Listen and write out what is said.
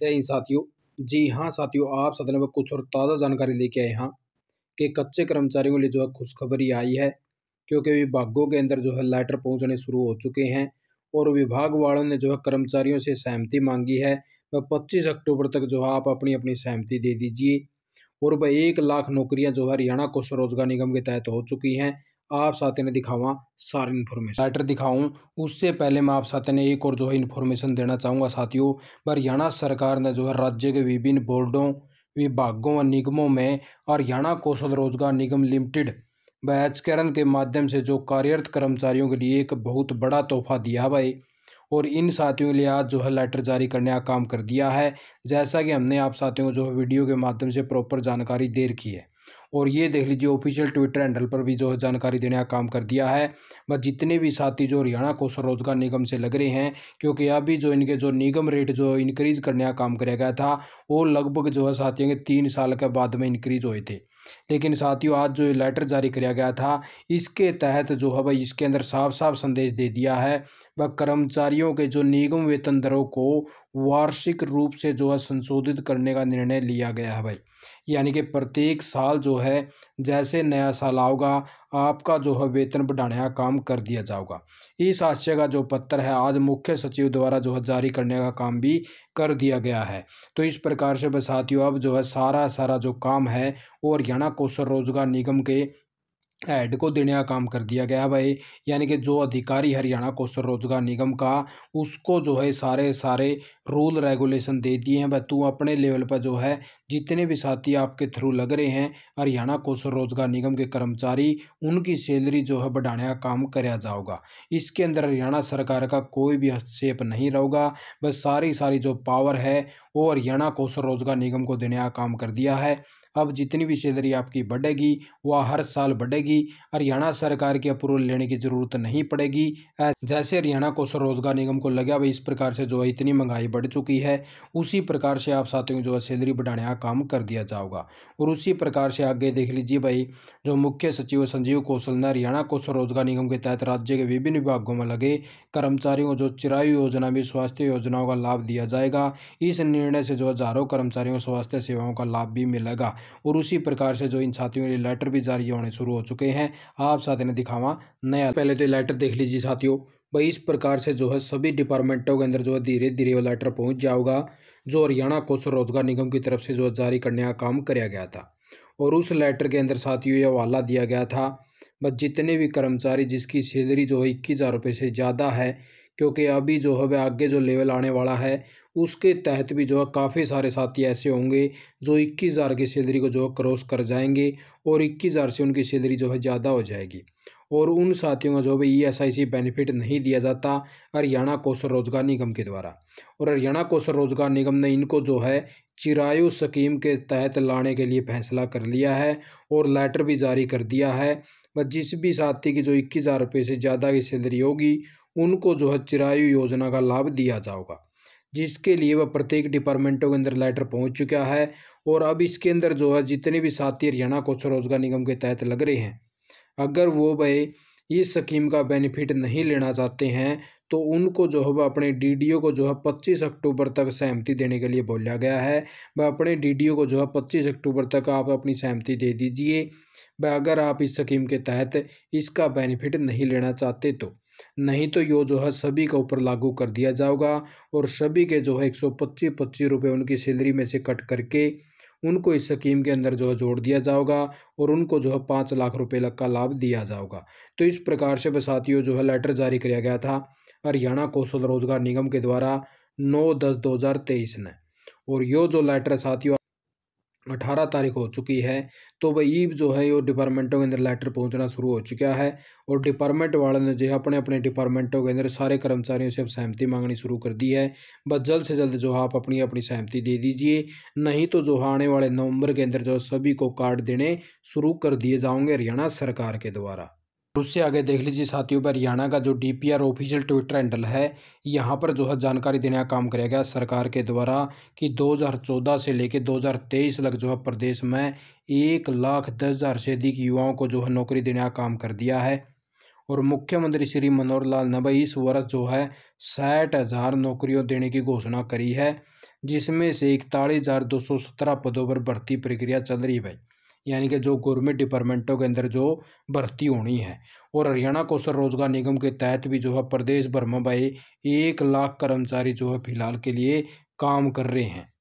जय हिंद साथियों जी हाँ साथियों आप सदन में कुछ और ताज़ा जानकारी लेके आए हाँ कि कच्चे कर्मचारियों के लिए जो है खुशखबरी आई है क्योंकि विभागों के अंदर जो है लेटर पहुंचने शुरू हो चुके हैं और विभाग वालों ने जो है कर्मचारियों से सहमति मांगी है वह पच्चीस अक्टूबर तक जो है आप अपनी अपनी सहमति दे दीजिए और वह एक लाख नौकरियाँ जो है हरियाणा कौशल रोजगार निगम के तहत हो चुकी हैं आप साथ ने दिखावा सारी इन्फॉर्मेशन लेटर दिखाऊं उससे पहले मैं आप साथ ने एक और जो है इन्फॉर्मेशन देना चाहूँगा साथियों हरियाणा सरकार ने जो है राज्य के विभिन्न बोर्डों विभागों व निगमों में हरियाणा कौशल रोजगार निगम लिमिटेड व एचकरण के माध्यम से जो कार्यरत कर्मचारियों के लिए एक बहुत बड़ा तोहफा दिया भाई और इन साथियों के लिए आज जो है लेटर जारी करने का काम कर दिया है जैसा कि हमने आप साथियों को जो है वीडियो के माध्यम से प्रॉपर जानकारी दे रखी है और ये देख लीजिए ऑफिशियल ट्विटर हैंडल पर भी जो है जानकारी देने का काम कर दिया है बस जितने भी साथी जो हरियाणा कौशल रोजगार निगम से लग रहे हैं क्योंकि अभी जो इनके जो निगम रेट जो इनक्रीज़ करने का काम कराया गया था वो लगभग जो है साथियों के तीन साल के बाद में इंक्रीज़ हुए थे लेकिन साथियों आज जो लेटर जारी किया गया था इसके तहत जो है भाई इसके अंदर साफ साफ संदेश दे दिया है व कर्मचारियों के जो निगम वेतन दरों को वार्षिक रूप से जो है संशोधित करने का निर्णय लिया गया है भाई यानी कि प्रत्येक साल जो है जैसे नया साल आओगा आपका जो है वेतन बढ़ाने का काम कर दिया जाओगा इस आशय का जो पत्र है आज मुख्य सचिव द्वारा जो है जारी करने का काम भी कर दिया गया है तो इस प्रकार से साथियों अब जो है सारा सारा जो काम है वो हरियाणा कौशल रोजगार निगम के हेड को देने का काम कर दिया गया भाई यानी कि जो अधिकारी हरियाणा कौशल रोजगार निगम का उसको जो है सारे सारे रूल रेगुलेशन दे दिए हैं व तू अपने लेवल पर जो है जितने भी साथी आपके थ्रू लग रहे हैं हरियाणा कौशल रोजगार निगम के कर्मचारी उनकी सैलरी जो है बढ़ाने का काम कराया जाओगा इसके अंदर हरियाणा सरकार का कोई भी हस्तक्षेप नहीं रहेगा बस सारी सारी जो पावर है वो हरियाणा कौशल रोजगार निगम को देने का काम कर दिया है अब जितनी भी सैलरी आपकी बढ़ेगी वह हर साल बढ़ेगी हरियाणा सरकार की अप्रूवल लेने की ज़रूरत नहीं पड़ेगी जैसे हरियाणा कौशल रोजगार निगम को लगे भाई इस प्रकार से जो है इतनी महंगाई बढ़ चुकी है उसी प्रकार से आप साथियों जो है सैलरी बढ़ाने का काम कर दिया जाओगा और उसी प्रकार से आगे देख लीजिए भाई जो मुख्य सचिव संजीव कौशल ने हरियाणा कौशल रोजगार निगम के तहत राज्य के विभिन्न विभागों में लगे कर्मचारियों को जो चिरायु योजना में स्वास्थ्य योजनाओं का लाभ दिया जाएगा इस निर्णय से जो हजारों कर्मचारियों को स्वास्थ्य सेवाओं का लाभ भी मिलेगा और उसी प्रकार से जो इन साथियों के लेटर भी जारी होने शुरू हो चुके हैं आप साथियों ने दिखावा नया पहले तो लेटर देख लीजिए साथियों भाई इस प्रकार से जो है सभी डिपार्टमेंटों के अंदर जो है धीरे धीरे वो लेटर पहुँच जाओगा जो हरियाणा कौशल रोजगार निगम की तरफ से जो जारी करने का काम कराया गया था और उस लेटर के अंदर साथियों यह हवाला दिया गया था बस जितने भी कर्मचारी जिसकी सैलरी जो है इक्कीस हज़ार रुपये से ज़्यादा है क्योंकि अभी जो है आगे जो लेवल आने वाला है उसके तहत भी जो है काफ़ी सारे साथी ऐसे होंगे जो इक्कीस हज़ार की सैलरी को जो है क्रॉस कर जाएंगे और इक्कीस हज़ार से उनकी सैलरी जो है ज़्यादा हो जाएगी और उन साथियों का जो है E S I C benefit नहीं दिया जाता हरियाणा कौशल रोजगार निगम के द्वारा और हरियाणा कौशल रोजगार निगम ने इनको जो है चिरायु स्कीम के तहत लाने के लिए फैसला कर लिया है और लेटर भी जारी कर दिया है जिस भी साथी की जो इक्कीस हज़ार रुपये से ज़्यादा की सैलरी होगी उनको जो है चिरायु योजना का लाभ दिया जाओगा जिसके लिए वह प्रत्येक डिपार्टमेंटों के अंदर लेटर पहुंच चुका है और अब इसके अंदर जो है जितने भी साथी हरियाणा को स्वरोजगार निगम के तहत लग रहे हैं अगर वो भाई इस स्कीम का बेनिफिट नहीं लेना चाहते हैं तो उनको जो है वह अपने डीडीओ को जो है पच्चीस अक्टूबर तक सहमति देने के लिए बोला गया है वह अपने डीडीओ को जो है पच्चीस अक्टूबर तक आप अपनी सहमति दे दीजिए वह अगर आप इस स्कीम के तहत इसका बेनिफिट नहीं लेना चाहते तो नहीं तो यो जो है सभी के ऊपर लागू कर दिया जाएगा और सभी के जो है एक सौ पच्चीस पच्चीस रुपये उनकी सैलरी में से कट करके उनको इस स्कीम के अंदर जो है जोड़ दिया जाएगा और उनको जो है पाँच लाख रुपये का लाभ दिया जाएगा तो इस प्रकार से साथियों जो है लेटर जारी किया गया था हरियाणा कौशल रोजगार निगम के द्वारा नौ दस दो हज़ार तेईस ने और यो जो लेटर साथियों अठारह तारीख हो चुकी है तो वह ईब जो है वो डिपार्टमेंटों के अंदर लेटर पहुंचना शुरू हो चुका है और डिपार्टमेंट वालों ने जो है अपने अपने डिपार्टमेंटों के अंदर सारे कर्मचारियों से अब सहमति मांगनी शुरू कर दी है बस जल्द से जल्द जो है आप अपनी अपनी सहमति दे दीजिए नहीं तो जो आने वाले नवंबर के अंदर जो सभी को कार्ड देने शुरू कर दिए जाओगे हरियाणा सरकार के द्वारा उससे आगे देख लीजिए साथियों पर हरियाणा का जो डीपीआर ऑफिशियल ट्विटर हैंडल है यहाँ पर जो है जानकारी देने का काम किया गया सरकार के द्वारा कि 2014 से लेकर 2023 लग जो है प्रदेश में एक लाख दस हज़ार से अधिक युवाओं को जो है नौकरी देने का काम कर दिया है और मुख्यमंत्री श्री मनोहर लाल ने भाई इस वर्ष जो है साठ हज़ार नौकरियों देने की घोषणा करी है जिसमें से इकतालीस हज़ार दो सौ सत्रह पदों पर भर्ती प्रक्रिया चल रही है भाई यानी कि जो गवर्नमेंट डिपार्टमेंटों के अंदर जो भर्ती होनी है और हरियाणा कौशल रोजगार निगम के तहत भी जो है प्रदेश भर में भाई एक लाख कर्मचारी जो है फिलहाल के लिए काम कर रहे हैं